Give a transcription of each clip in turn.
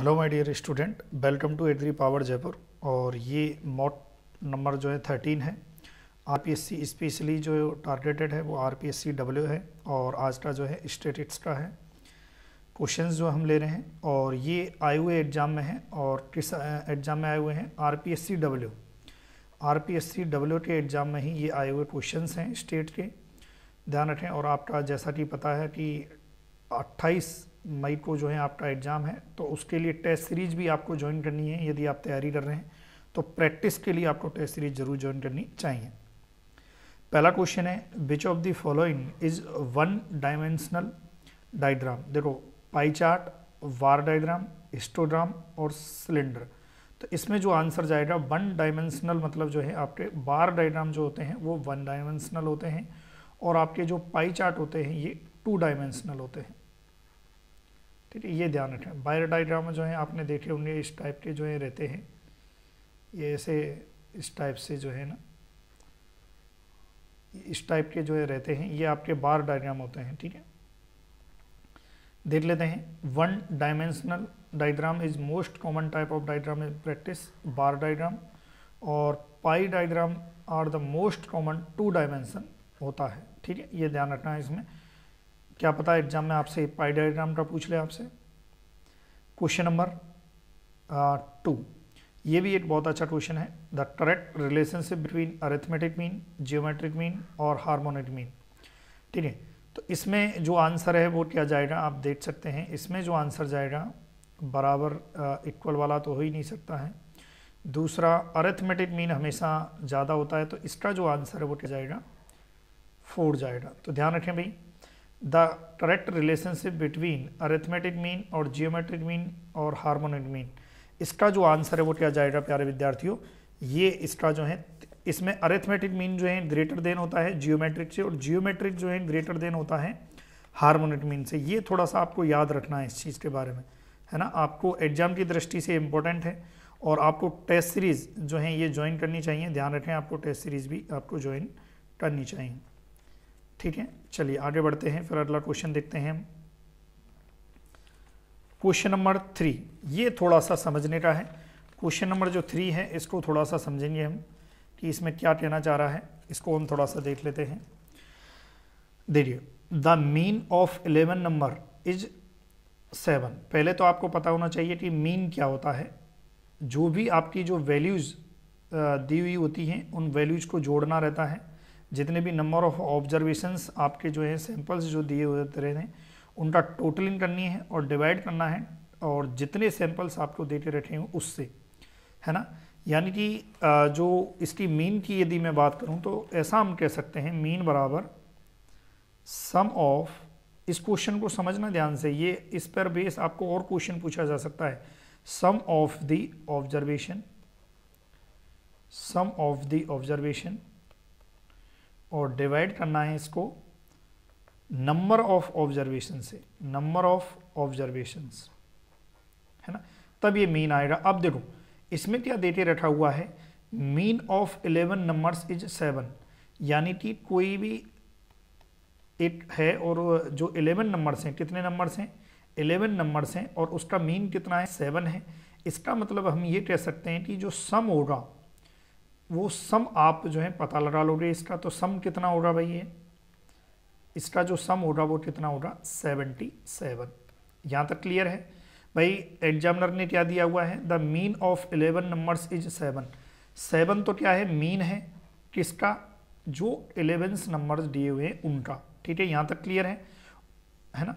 hello my dear student welcome to एडरी power Jaipur और ये मॉट नंबर जो है थर्टीन है आरपीएससी स्पेशली जो टारगेटेड है वो आरपीएससी डब्ल्यू है और आज का जो है स्टेटिक्स का है क्वेश्चंस जो हम ले रहे हैं और ये आए हुए एग्ज़ाम में हैं और किस एग्ज़ाम में आए हुए हैं आर डब्ल्यू आरपीएससी डब्ल्यू के एग्ज़ाम में ही ये आए हुए क्वेश्चन हैं स्टेट के ध्यान रखें और आपका जैसा कि पता है कि अट्ठाईस मई को जो है आपका एग्ज़ाम है तो उसके लिए टेस्ट सीरीज भी आपको ज्वाइन करनी है यदि आप तैयारी कर रहे हैं तो प्रैक्टिस के लिए आपको टेस्ट सीरीज जरूर ज्वाइन करनी चाहिए पहला क्वेश्चन है which of the following is one dimensional diagram देखो pie chart bar diagram histogram और सिलेंडर तो इसमें जो आंसर जाएगा वन डायमेंशनल मतलब जो है आपके बार डायग्राम जो होते हैं वो वन डायमेंशनल होते हैं और आपके जो पाई चार्ट होते हैं ये टू डायमेंशनल होते हैं ठीक है ये ध्यान रखें डायग्राम जो है आपने देखे होंगे इस टाइप के जो है रहते हैं ये ऐसे इस टाइप से जो है ना इस टाइप के जो है रहते हैं ये आपके बार डायग्राम होते हैं ठीक है देख लेते हैं one dimensional diagram is most common type of diagram in practice bar diagram और pie diagram are the most common two dimension होता है ठीक है ये ध्यान रखना है इसमें क्या पता एग्जाम में आपसे पाई डायग्राम का पूछ ले आपसे क्वेश्चन नंबर टू ये भी एक बहुत अच्छा क्वेश्चन है the correct relationship between arithmetic mean geometric mean और हारमोनिक मीन ठीक है तो इसमें जो आंसर है वो क्या जाएगा आप देख सकते हैं इसमें जो आंसर जाएगा बराबर इक्वल वाला तो हो ही नहीं सकता है दूसरा अरेथमेटिक मीन हमेशा ज़्यादा होता है तो इसका जो आंसर है वो क्या जाएगा फोर जाएगा तो ध्यान रखें भाई the correct relationship between arithmetic mean और जियोमेट्रिक मीन और हारमोनिक मीन इसका जो आंसर है वो क्या जाएगा प्यारे विद्यार्थियों ये इसका जो है इसमें अरेथमेटिक मीन जो है ग्रेटर देन होता है जियोमेट्रिक से और जियोमेट्रिक जो है ग्रेटर देन होता है हारमोनिक मीन से ये थोड़ा सा आपको याद रखना है इस चीज़ के बारे में है ना आपको एग्जाम की दृष्टि से इम्पोर्टेंट है और आपको टेस्ट सीरीज़ जो है ये ज्वाइन करनी चाहिए ध्यान रखें आपको टेस्ट सीरीज़ भी आपको ज्वाइन करनी चाहिए ठीक है चलिए आगे बढ़ते हैं फिर अगला क्वेश्चन देखते हैं हम क्वेश्चन नंबर थ्री ये थोड़ा सा समझने का है क्वेश्चन नंबर जो थ्री है इसको थोड़ा सा समझेंगे हम कि इसमें क्या कहना चाह रहा है इसको हम थोड़ा सा देख लेते हैं देखिए the mean of eleven number is seven पहले तो आपको पता होना चाहिए कि मीन क्या होता है जो भी आपकी जो वैल्यूज़ दी हुई होती हैं उन वैल्यूज़ को जोड़ना रहता है जितने भी नंबर ऑफ ऑब्जर्वेशंस आपके जो है सैंपल्स जो दिए हुए रहे हैं उनका टोटलिंग करनी है और डिवाइड करना है और जितने सैंपल्स आपको देते रहते हैं उससे है ना यानी कि जो इसकी मीन की यदि मैं बात करूं तो ऐसा हम कह सकते हैं मीन बराबर सम ऑफ इस क्वेश्चन को समझना ध्यान से ये इस पर बेस आपको और क्वेश्चन पूछा जा सकता है sum of the observation sum of the observation और डिवाइड करना है इसको नंबर ऑफ ऑब्जर्वेशन से नंबर ऑफ ऑब्जर्वेशंस है ना तब ये मीन आएगा अब देखो इसमें क्या देते रखा हुआ है mean of eleven numbers is seven यानी कि कोई भी एक है और जो इलेवन नंबर्स हैं कितने नंबर्स हैं इलेवन नंबर्स हैं और उसका मीन कितना है सेवन है इसका मतलब हम ये कह सकते हैं कि जो सम होगा वो सम आप जो है पता लगा लोगे इसका तो सम कितना होगा भाई ये इसका जो सम होगा वो कितना होगा सेवेंटी सेवन यहाँ तक क्लियर है भाई एग्जामिनर ने क्या दिया हुआ है the mean of eleven numbers is seven seven तो क्या है मीन है किसका जो एलेवेंस नंबर्स दिए हुए हैं उनका ठीक है यहाँ तक क्लियर है है ना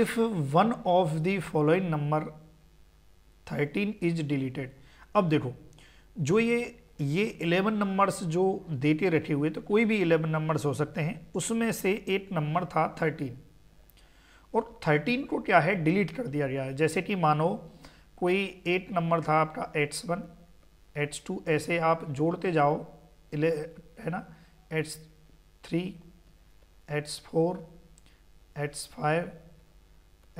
if one of the following number thirteen is deleted अब देखो जो ये ये इलेवन नंबर्स जो देते रखे हुए तो कोई भी इलेवन नंबर्स हो सकते हैं उसमें से एक नंबर था थर्टीन और थर्टीन को क्या है डिलीट कर दिया गया है जैसे कि मानो कोई एट नंबर था आपका एट्स वन एट्स टू ऐसे आप जोड़ते जाओ है ना x three x four x five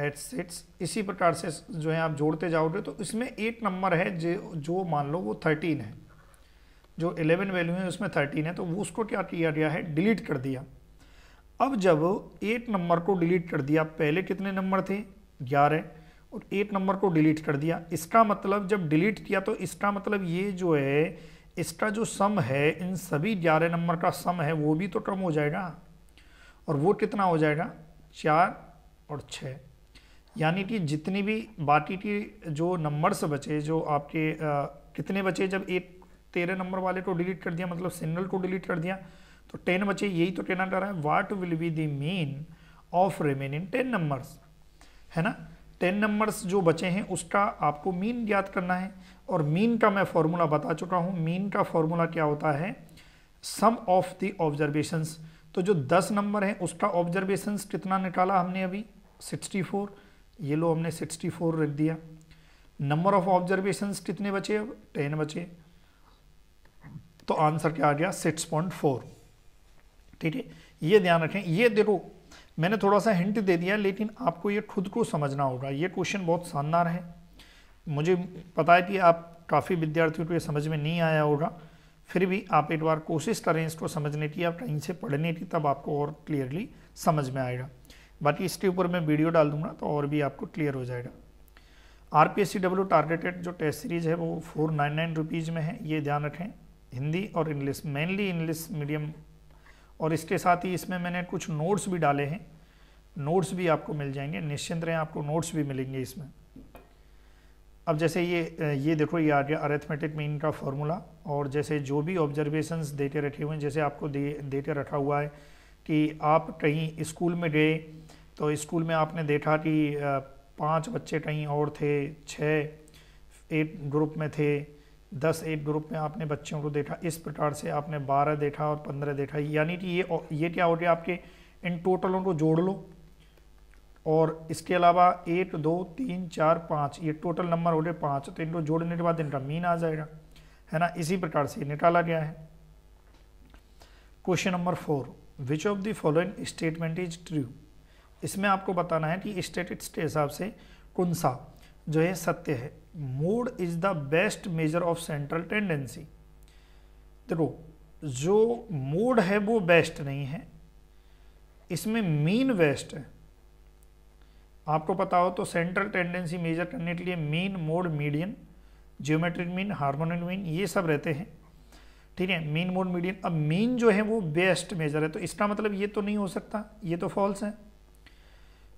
एट सिक्स इसी प्रकार से जो है आप जोड़ते जाओगे तो इसमें एक नंबर है जो जो मान लो वो थर्टीन है जो एलेवन वैल्यू है उसमें थर्टीन है तो वो उसको क्या किया गया है डिलीट कर दिया अब जब एट नंबर को डिलीट कर दिया पहले कितने नंबर थे ग्यारह और एट नंबर को डिलीट कर दिया इसका मतलब जब डिलीट किया तो इसका मतलब ये जो है इसका जो सम है इन सभी ग्यारह नंबर का सम है वो भी तो कम हो जाएगा और वो कितना हो जाएगा चार और छः यानी कि जितनी भी बाकी की जो नंबर्स बचे जो आपके आ, कितने बचे जब एक तेरह नंबर वाले को डिलीट कर दिया मतलब सिग्नल को डिलीट कर दिया तो टेन बचे यही तो कहना चाह रहा है what will be the mean of remaining ten numbers है ना टेन नंबर्स जो बचे हैं उसका आपको मीन याद करना है और मीन का मैं फॉर्मूला बता चुका हूँ मीन का फॉर्मूला क्या होता है सम ऑफ द ऑब्जर्वेशंस तो जो दस नंबर हैं उसका ऑब्जर्वेशंस कितना निकाला हमने अभी सिक्सटी फोर ये लो हमने 64 रख दिया नंबर ऑफ ऑब्जर्वेशन कितने बचे अब टेन बचे तो आंसर क्या आ गया सिक्स पॉइंट फोर ठीक है ये ध्यान रखें ये देखो मैंने थोड़ा सा हिंट दे दिया लेकिन आपको ये खुद को समझना होगा ये क्वेश्चन बहुत शानदार है मुझे पता है कि आप काफ़ी विद्यार्थियों को ये समझ में नहीं आया होगा फिर भी आप एक बार कोशिश करें इसको समझने की आप कहीं से पढ़ने की तब आपको और क्लियरली समझ में आएगा बाकी इसके ऊपर मैं वीडियो डाल दूंगा तो और भी आपको क्लियर हो जाएगा R P S C W targeted जो टेस्ट सीरीज़ है वो फोर नाइन नाइन रुपीज़ में है ये ध्यान रखें हिंदी और इंग्लिश मेनली इंग्लिश मीडियम और इसके साथ ही इसमें मैंने कुछ नोट्स भी डाले हैं नोट्स भी आपको मिल जाएंगे निश्चिंत रहें आपको नोट्स भी मिलेंगे इसमें अब जैसे ये ये देखो ये आ गया अरेथमेटिक मीन का फॉर्मूला और जैसे जो भी ऑब्जर्वेशंस देते रखे हुए हैं जैसे आपको दे देते रखा हुआ है कि आप कहीं स्कूल में गए तो स्कूल में आपने देखा कि पांच बच्चे कहीं और थे छः एक ग्रुप में थे दस एक ग्रुप में आपने बच्चों को देखा इस प्रकार से आपने बारह देखा और पंद्रह देखा यानी कि ये ये क्या हो गया आपके इन टोटलों को जोड़ लो और इसके अलावा एक दो तीन चार पाँच ये टोटल नंबर हो गए पाँच तो इनको जोड़ने के बाद इनका मीन आ जाएगा है ना इसी प्रकार से निकाला गया है question number four which of the following statement is true इसमें आपको बताना है कि स्टेटिक्स के हिसाब से कौन सा जो है सत्य है mode is the best measure of central tendency देखो जो मूड है वो बेस्ट नहीं है इसमें मीन बेस्ट है आपको पता हो तो सेंट्रल टेंडेंसी मेजर करने के लिए mean mode median geometric mean harmonic mean ये सब रहते हैं ठीक है मीन मोड मीडियन अब मीन जो है वो बेस्ट मेजर है तो इसका मतलब ये तो नहीं हो सकता ये तो फॉल्स है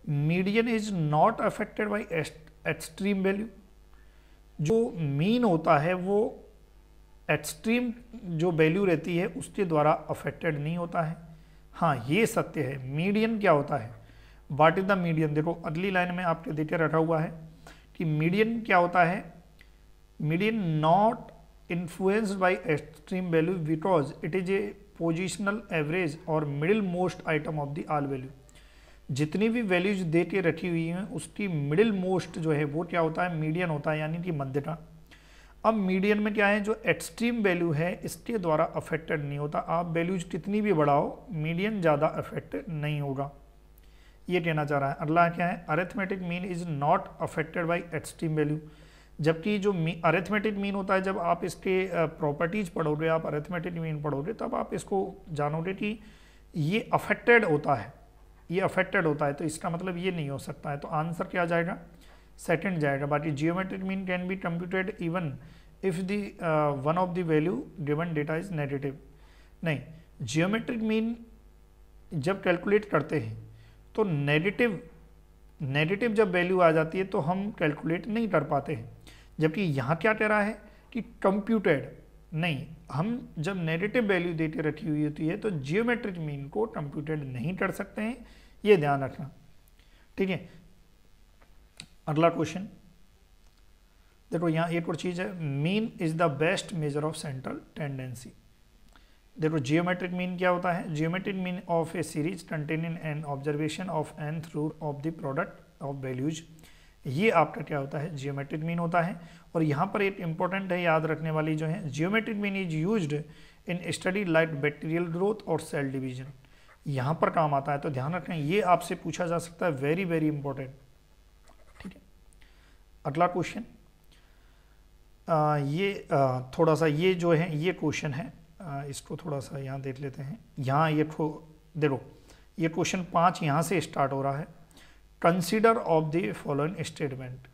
median is not affected by extreme value जो मीन होता है वो एक्सट्रीम जो वैल्यू रहती है उसके द्वारा अफेक्टेड नहीं होता है हाँ ये सत्य है मीडियन क्या होता है वाट इज द मीडियन देखो अगली लाइन में आपके देखे रखा हुआ है कि मीडियन क्या होता है median not influenced by extreme value because it is a positional average और middle most item of the all value जितनी भी वैल्यूज दे के रखी हुई हैं उसकी मिडिल मोस्ट जो है वो क्या होता है मीडियन होता है यानी कि मध्यटा अब मीडियन में क्या है जो एक्सट्रीम वैल्यू है इसके द्वारा अफेक्टेड नहीं होता आप वैल्यूज कितनी भी बढ़ाओ मीडियन ज़्यादा अफेक्ट नहीं होगा ये कहना चाह रहा है अगला क्या है arithmetic mean is not affected by extreme value जबकि जो अरेथमेटिक मीन होता है जब आप इसके प्रॉपर्टीज़ पढ़ोगे आप अरेथमेटिक मीन पढ़ोगे तब आप इसको जानोगे कि ये अफेक्टेड होता है ये अफेक्टेड होता है तो इसका मतलब ये नहीं हो सकता है तो आंसर क्या जाएगा सेकेंड जाएगा बाकी geometric mean can be computed even if the one of the value given data is negative नहीं जियोमेट्रिक मीन जब कैलकुलेट करते हैं तो नेगेटिव नेगेटिव जब वैल्यू आ जाती है तो हम कैलकुलेट नहीं कर पाते हैं जबकि यहाँ क्या कह रहा है कि कंप्यूटेड नहीं हम जब नेगेटिव वैल्यू देते रखी हुई होती है तो जियोमेट्रिक मीन को कंप्यूटेड नहीं कर सकते हैं ये ध्यान रखना ठीक है अगला क्वेश्चन देखो यहाँ एक और चीज़ है mean is the best measure of central tendency देखो जियोमेट्रिक मीन क्या होता है geometric mean of a series containing n observation of n through of the product of values ये आपका क्या होता है जियोमेट्रिक मीन होता है और यहाँ पर एक इम्पॉर्टेंट है याद रखने वाली जो है geometric mean is use in study light bacterial growth और सेल डिविजन यहाँ पर काम आता है तो ध्यान रखें ये आपसे पूछा जा सकता है वेरी वेरी इंपॉर्टेंट ठीक है अगला क्वेश्चन ये आ, थोड़ा सा ये जो है ये क्वेश्चन है आ, इसको थोड़ा सा यहाँ देख लेते हैं यहाँ ये देखो ये क्वेश्चन पाँच यहाँ से स्टार्ट हो रहा है consider of the following statement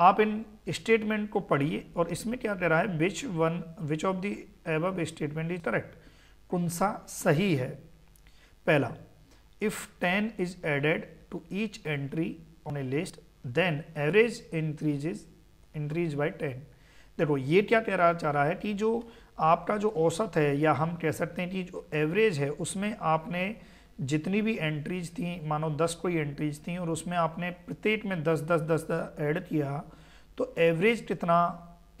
आप इन स्टेटमेंट को पढ़िए और इसमें क्या कह रहा है which one which of the above statement is correct कौन सा सही है पहला if ten is added to each entry on a list then average increase is increase by ten देखो ये क्या कह रहा चाह रहा है कि जो आपका जो औसत है या हम कह सकते हैं कि जो एवरेज है उसमें आपने जितनी भी एंट्रीज थी मानो दस कोई एंट्रीज थी और उसमें आपने प्रत्येक में दस दस दस दस ऐड किया तो एवरेज कितना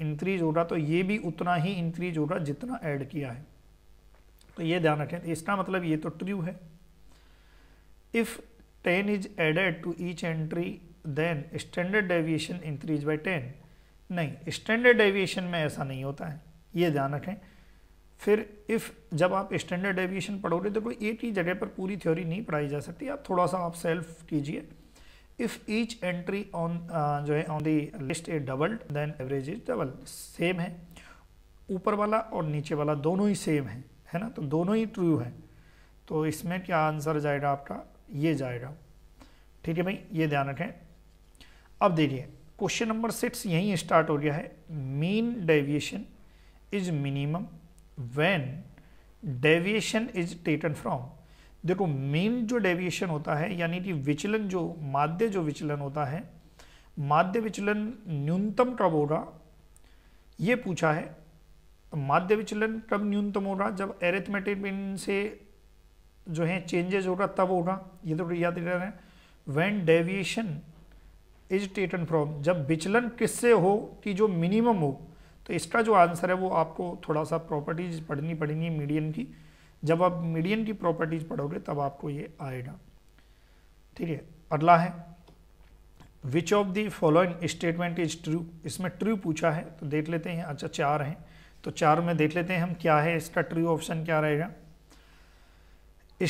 इंक्रीज होगा तो ये भी उतना ही इंक्रीज होगा जितना ऐड किया है तो ये ध्यान रखें इसका मतलब ये तो ट्रू है if ten is added to each entry then standard deviation increase by ten नहीं स्टैंडर्ड डेविएशन में ऐसा नहीं होता है ये ध्यान रखें फिर इफ़ जब आप स्टैंडर्ड डेविएशन पढ़ोगे तो कोई एक ही जगह पर पूरी थ्योरी नहीं पढ़ाई जा सकती आप थोड़ा सा आप सेल्फ कीजिए इफ़ ईच एंट्री ऑन जो है on the list a doubled then average is double same है ऊपर वाला और नीचे वाला दोनों ही सेम है है ना तो दोनों ही ट्रू है तो इसमें क्या आंसर जाएगा आपका ये जाएगा ठीक है भाई ये ध्यान रखें अब देखिए क्वेश्चन नंबर सिक्स यहीं स्टार्ट हो गया है mean deviation is minimum when deviation is taken from देखो मेन जो डेविएशन होता है यानी कि विचलन जो माध्य जो विचलन होता है माध्य विचलन न्यूनतम कब होगा ये पूछा है तो माध्य विचलन कब न्यूनतम होगा जब एरेथमेटिक मीन से जो है चेंजेज होगा तब होगा ये तो याद रखना है when deviation is taken from जब विचलन किससे हो कि जो मिनिमम हो तो इसका जो आंसर है वो आपको थोड़ा सा प्रॉपर्टीज़ पढ़नी पड़ेंगी मीडियन की जब आप मीडियन की प्रॉपर्टीज़ पढ़ोगे तब आपको ये आएगा ठीक है अगला है which of the following statement is true इसमें ट्रू पूछा है तो देख लेते हैं अच्छा चार हैं तो चार में देख लेते हैं हम क्या है इसका ट्रू ऑप्शन क्या रहेगा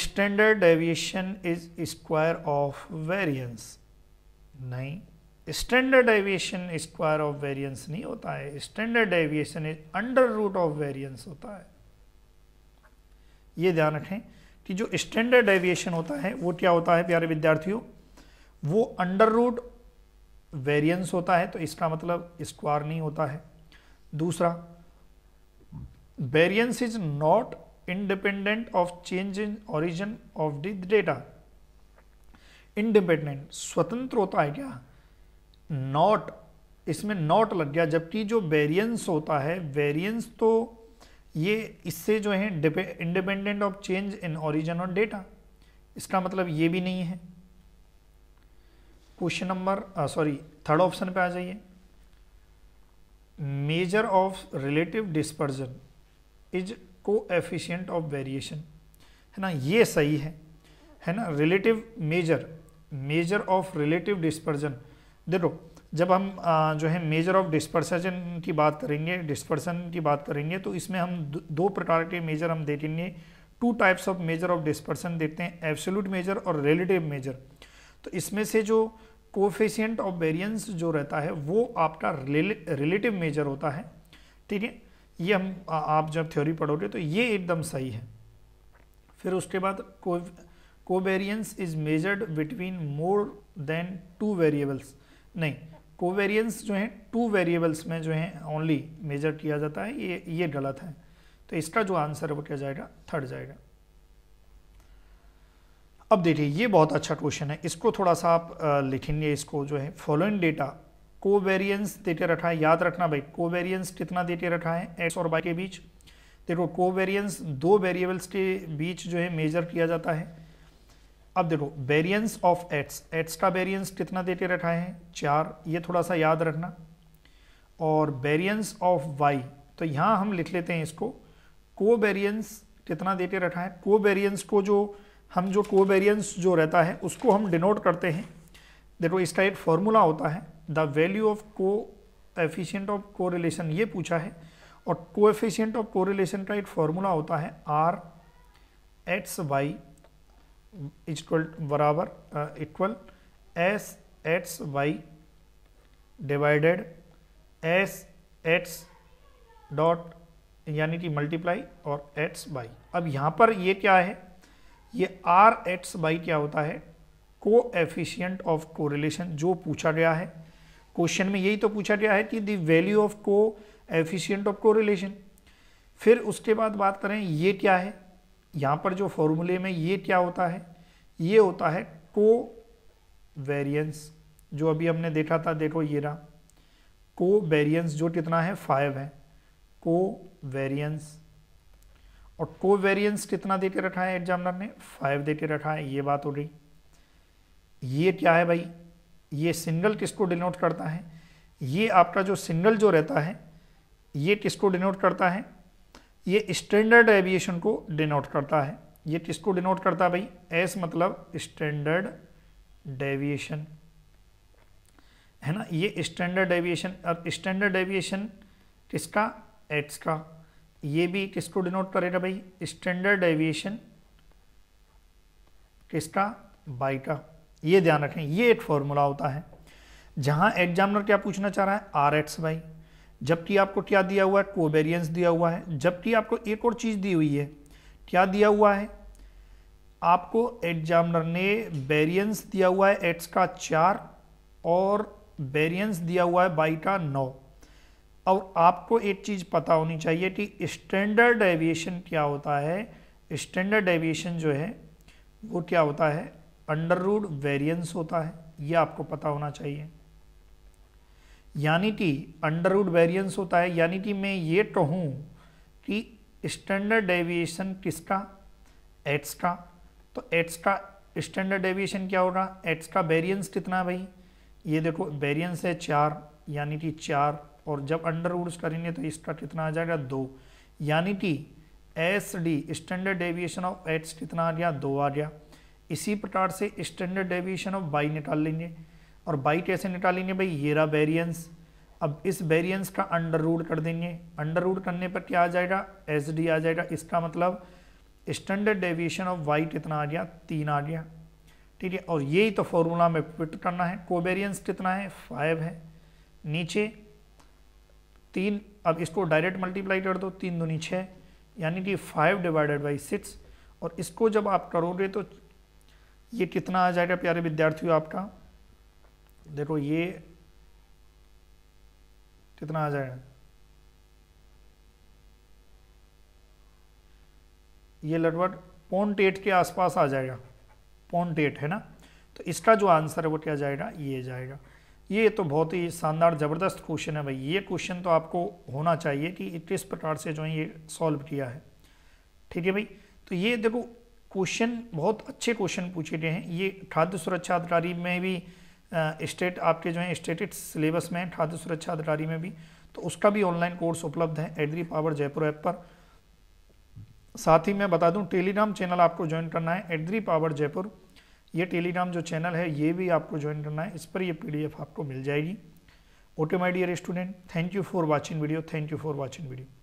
standard deviation is square of variance नहीं standard deviation square of variance नहीं होता है standard deviation under root of variance होता है ये ध्यान रखें कि जो स्टैंडर्ड डेविएशन होता है वो क्या होता है प्यारे विद्यार्थियों वो अंडर रूट वेरिएंस होता है तो इसका मतलब स्क्वायर नहीं होता है दूसरा variance is not independent of change in origin of the data independent स्वतंत्र होता है क्या नॉट इसमें नॉट लग गया जबकि जो वेरियंस होता है वेरियंस तो ये इससे जो है independent of change in origin और डेटा इसका मतलब ये भी नहीं है question number sorry third option पे आ जाइए measure of relative dispersion is coefficient of variation है ना ये सही है है ना relative measure measure of relative dispersion देखो जब हम जो है मेजर ऑफ डिस्पर्सन की बात करेंगे डिस्पर्सन की बात करेंगे तो इसमें हम दो प्रकार के मेजर हम देखेंगे two types of measure of dispersion देखते हैं एब्सोल्यूट मेजर और रिलेटिव मेजर तो इसमें से जो कोफिशियंट ऑफ वेरियंस जो रहता है वो आपका रिलेटिव मेजर होता है ठीक है ये हम आ, आप जब थ्योरी पढ़ोगे तो ये एकदम सही है फिर उसके बाद covariance is measured between more than two variables नहीं कोवेरियंस जो है टू वेरिएबल्स में जो है ओनली मेजर किया जाता है ये ये गलत है तो इसका जो आंसर है वो क्या जाएगा थर्ड जाएगा अब देखिए ये बहुत अच्छा क्वेश्चन है इसको थोड़ा सा आप लिखेंगे इसको जो है फॉलोइंग डेटा कोवेरियंस देते रखा है याद रखना भाई कोवेरियंस कितना देते रखा है एक्स और वाई के बीच देखो कोवेरियंस दो वेरिएबल्स के बीच जो है मेजर किया जाता है अब देखो वेरियंस ऑफ एट्स एट्स का वेरियंस कितना देते रखा है चार ये थोड़ा सा याद रखना और वेरियंस ऑफ वाई तो यहाँ हम लिख लेते हैं इसको को वेरियंस कितना देते रखा है को वेरियंस को जो हम जो को वेरियंस जो रहता है उसको हम डिनोट करते हैं देखो इसका एक फॉर्मूला होता है the value of coefficient of correlation ये पूछा है और को एफिशियंट ऑफ को रिलेशन का एक फॉर्मूला होता है आर एट्स वाई इज बराबर equal s x y divided s x dot यानी कि मल्टीप्लाई और एक्स बाई अब यहाँ पर ये क्या है ये आर एक्स बाई क्या होता है को एफिशियंट ऑफ रिलेशन जो पूछा गया है क्वेश्चन में यही तो पूछा गया है कि the value of coefficient of relation फिर उसके बाद बात करें ये क्या है यहाँ पर जो फॉर्मूले में ये क्या होता है ये होता है को वेरियंस जो अभी हमने देखा था देखो ये रहा को वेरियंस जो कितना है फाइव है को वेरियंस और को वेरियंस कितना दे के रखा है एग्जामिनर ने फाइव दे के रखा है ये बात हो रही ये क्या है भाई ये सिंगल किसको डिनोट करता है ये आपका जो सिंगल जो रहता है ये किसको डिनोट करता है ये स्टैंडर्ड एविएशन को डिनोट करता है ये किसको डिनोट करता है भाई एस मतलब स्टैंडर्ड डेविएशन है ना ये स्टैंडर्ड डेविएशन और स्टैंडर्ड डेविएशन किसका एट्स का ये भी किसको डिनोट करेगा भाई स्टैंडर्ड डेविएशन किसका बाई का ये ध्यान रखें ये एक फॉर्मूला होता है जहां एग्जामिनर क्या पूछना चाह रहा है आर एक्स बाई जबकि आपको क्या दिया हुआ है कोवेरियंस दिया हुआ है जबकि आपको एक और चीज़ दी हुई है क्या दिया हुआ है आपको एग्जामिनर ने वेरियंस दिया हुआ है एक्स का चार और वेरियंस दिया हुआ है बाई का नौ और आपको एक चीज़ पता होनी चाहिए कि स्टैंडर्ड एविएशन क्या होता है स्टैंडर्ड एविएशन जो है वो क्या होता है अंडर रूड वेरियंस होता है ये आपको पता होना चाहिए यानी कि अंडर वेरियंस होता है यानी कि मैं ये कहूँ कि स्टैंडर्ड डेविएशन किसका एट्स का तो एट्स का स्टैंडर्ड डेविएशन क्या होगा एट्स का वेरियंस कितना है भाई ये देखो वेरियंस है चार यानी कि चार और जब अंडर करेंगे तो इसका कितना आ जाएगा दो यानी कि S D standard deviation of x कितना आ गया दो आ गया इसी प्रकार से स्टैंडर्ड डेविएशन ऑफ बाई निकाल लेंगे और बाई कैसे निकालेंगे भाई येरा बेरियंस वेरियंस अब इस वेरियंस का अंडर रूड कर देंगे अंडर रूड करने पर क्या आ जाएगा एस डी आ जाएगा इसका मतलब स्टैंडर्ड डेविएशन ऑफ वाई कितना आ गया तीन आ गया ठीक है और यही तो फॉर्मूला में फिट करना है कोवेरियंस कितना है फाइव है नीचे तीन अब इसको डायरेक्ट मल्टीप्लाई कर दो तीन दो नीचे यानी कि फाइव डिवाइडेड बाई सिक्स और इसको जब आप करोगे तो ये कितना आ जाएगा प्यारे विद्यार्थियों आपका देखो ये कितना आ जाएगा ये लगभग पॉइंट एट के आसपास आ जाएगा पॉइंट एट है ना तो इसका जो आंसर है वो क्या जाएगा ये जाएगा ये तो बहुत ही शानदार ज़बरदस्त क्वेश्चन है भाई ये क्वेश्चन तो आपको होना चाहिए कि किस प्रकार से जो है ये सॉल्व किया है ठीक है भाई तो ये देखो क्वेश्चन बहुत अच्छे क्वेश्चन पूछे गए हैं ये खाद्य सुरक्षा अधिकारी में भी स्टेट आपके जो है स्टेटेड सिलेबस में खाद्य सुरक्षा अधिकारी में भी तो उसका भी ऑनलाइन कोर्स उपलब्ध है एडरी पावर जयपुर ऐप पर साथ ही मैं बता दूं टेलीग्राम चैनल आपको ज्वाइन करना है एडरी पावर जयपुर ये टेलीग्राम जो चैनल है ये भी आपको ज्वाइन करना है इस पर ये पीडीएफ आपको मिल जाएगी okay my dear student thank you for watching video thank you for watching video